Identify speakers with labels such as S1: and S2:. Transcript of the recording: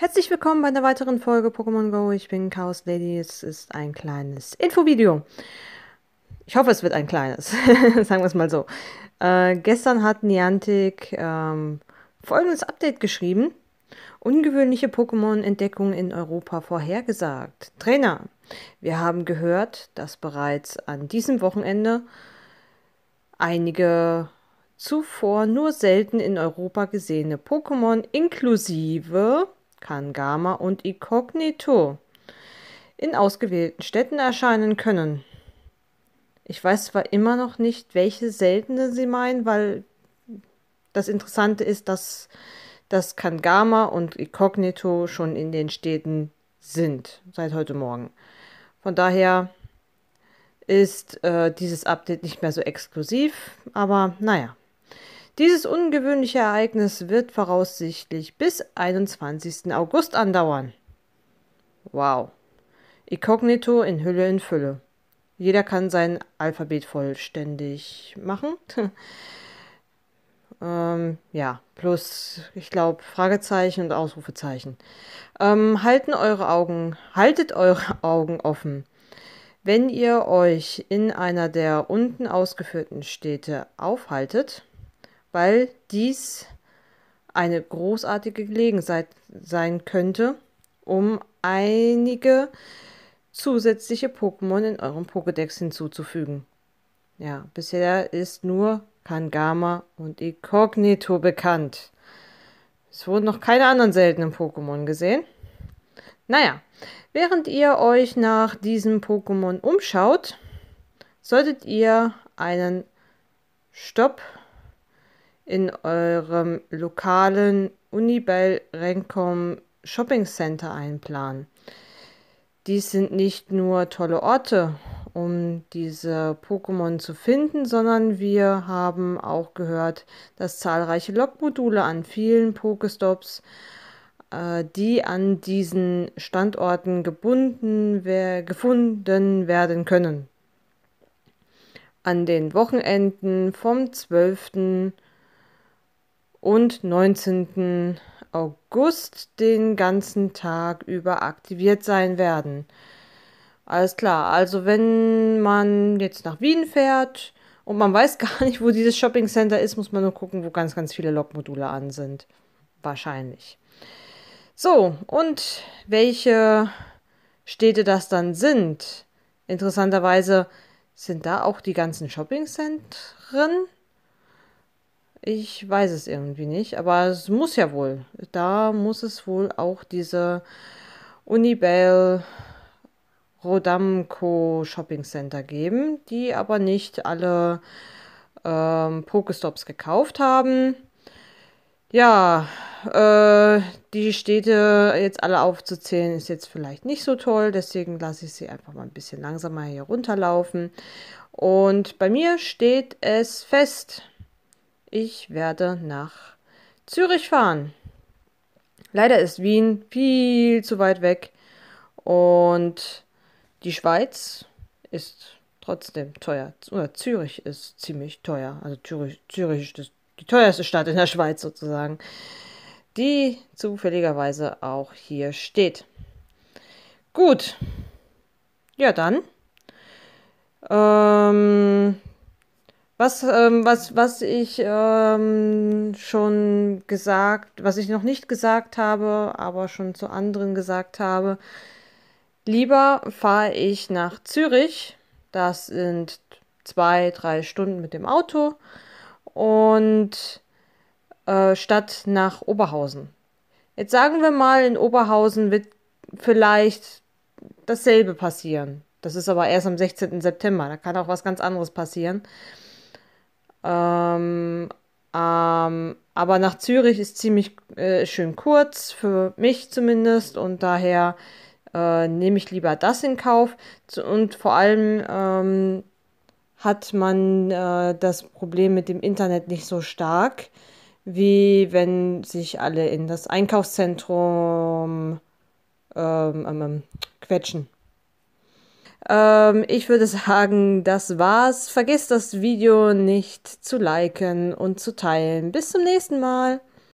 S1: Herzlich willkommen bei einer weiteren Folge Pokémon Go. Ich bin Chaos Lady. Es ist ein kleines Infovideo. Ich hoffe, es wird ein kleines. Sagen wir es mal so. Äh, gestern hat Niantic ähm, folgendes Update geschrieben. Ungewöhnliche Pokémon-Entdeckungen in Europa vorhergesagt. Trainer, wir haben gehört, dass bereits an diesem Wochenende einige zuvor nur selten in Europa gesehene Pokémon inklusive Kangama und Incognito in ausgewählten Städten erscheinen können. Ich weiß zwar immer noch nicht, welche seltene sie meinen, weil das Interessante ist, dass das Kangama und Incognito schon in den Städten sind, seit heute Morgen. Von daher ist äh, dieses Update nicht mehr so exklusiv, aber naja. Dieses ungewöhnliche Ereignis wird voraussichtlich bis 21. August andauern. Wow. Inkognito in Hülle in Fülle. Jeder kann sein Alphabet vollständig machen. ähm, ja, plus, ich glaube, Fragezeichen und Ausrufezeichen. Ähm, halten eure Augen, haltet eure Augen offen. Wenn ihr euch in einer der unten ausgeführten Städte aufhaltet, weil dies eine großartige Gelegenheit sein könnte, um einige zusätzliche Pokémon in eurem Pokédex hinzuzufügen. Ja, bisher ist nur Kangama und Incognito bekannt. Es wurden noch keine anderen seltenen Pokémon gesehen. Naja, während ihr euch nach diesem Pokémon umschaut, solltet ihr einen Stopp in eurem lokalen Unibel Renkom Shopping Center einplanen. Dies sind nicht nur tolle Orte, um diese Pokémon zu finden, sondern wir haben auch gehört, dass zahlreiche Logmodule an vielen Pokestops, äh, die an diesen Standorten gebunden gefunden werden können. An den Wochenenden vom 12 und 19. August den ganzen Tag über aktiviert sein werden. Alles klar, also wenn man jetzt nach Wien fährt und man weiß gar nicht, wo dieses Shopping Center ist, muss man nur gucken, wo ganz, ganz viele Lokmodule an sind. Wahrscheinlich. So, und welche Städte das dann sind? Interessanterweise sind da auch die ganzen Shoppingzentren ich weiß es irgendwie nicht, aber es muss ja wohl. Da muss es wohl auch diese Unibail Rodamco Shopping Center geben, die aber nicht alle ähm, Pokestops gekauft haben. Ja, äh, die Städte jetzt alle aufzuzählen ist jetzt vielleicht nicht so toll, deswegen lasse ich sie einfach mal ein bisschen langsamer hier runterlaufen. Und bei mir steht es fest, ich werde nach Zürich fahren. Leider ist Wien viel zu weit weg und die Schweiz ist trotzdem teuer. Oder Zürich ist ziemlich teuer. Also Zürich, Zürich ist die teuerste Stadt in der Schweiz sozusagen, die zufälligerweise auch hier steht. Gut. Ja, dann. Ähm, was, ähm, was, was ich ähm, schon gesagt, was ich noch nicht gesagt habe, aber schon zu anderen gesagt habe, lieber fahre ich nach Zürich, das sind zwei, drei Stunden mit dem Auto, und äh, statt nach Oberhausen. Jetzt sagen wir mal, in Oberhausen wird vielleicht dasselbe passieren. Das ist aber erst am 16. September, da kann auch was ganz anderes passieren. Ähm, ähm, aber nach Zürich ist ziemlich äh, schön kurz, für mich zumindest. Und daher äh, nehme ich lieber das in Kauf. Und vor allem ähm, hat man äh, das Problem mit dem Internet nicht so stark, wie wenn sich alle in das Einkaufszentrum ähm, ähm, ähm quetschen. Ähm, ich würde sagen, das war's. Vergiss das Video nicht zu liken und zu teilen. Bis zum nächsten Mal.